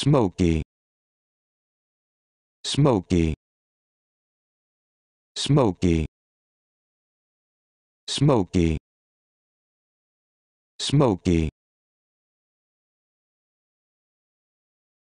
smoky smoky smoky smoky smoky